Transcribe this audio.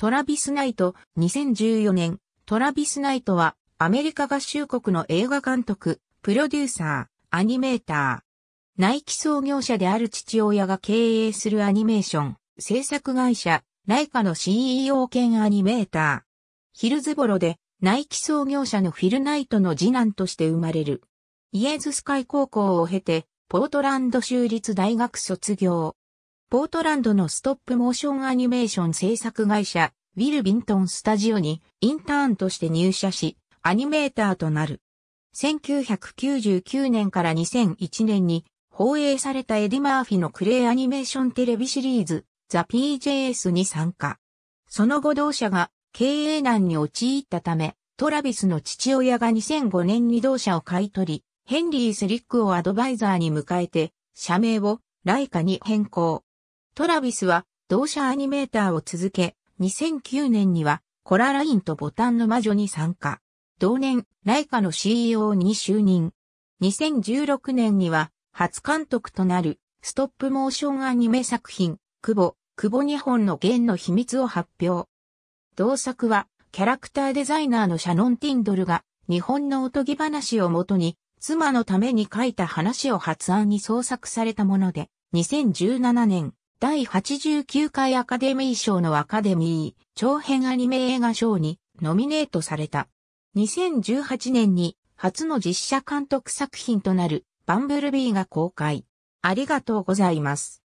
トラビス・ナイト、2014年、トラビス・ナイトは、アメリカ合衆国の映画監督、プロデューサー、アニメーター。ナイキ創業者である父親が経営するアニメーション、制作会社、ライカの CEO 兼アニメーター。ヒルズボロで、ナイキ創業者のフィル・ナイトの次男として生まれる。イエズス会高校を経て、ポートランド州立大学卒業。ポートランドのストップモーションアニメーション制作会社、ウィル・ビントン・スタジオにインターンとして入社し、アニメーターとなる。1999年から2001年に放映されたエディ・マーフィのクレイアニメーションテレビシリーズ、ザ・ PJS に参加。その後同社が経営難に陥ったため、トラビスの父親が2005年に同社を買い取り、ヘンリー・スリックをアドバイザーに迎えて、社名をライカに変更。トラビスは同社アニメーターを続け、2009年にはコララインとボタンの魔女に参加。同年、ライカの CEO に就任。2016年には初監督となるストップモーションアニメ作品、久保、久保日本の弦の秘密を発表。同作はキャラクターデザイナーのシャノン・ティンドルが日本のおとぎ話をもとに妻のために書いた話を発案に創作されたもので、2017年第89回アカデミー賞のアカデミー長編アニメ映画賞にノミネートされた。2018年に初の実写監督作品となるバンブルビーが公開。ありがとうございます。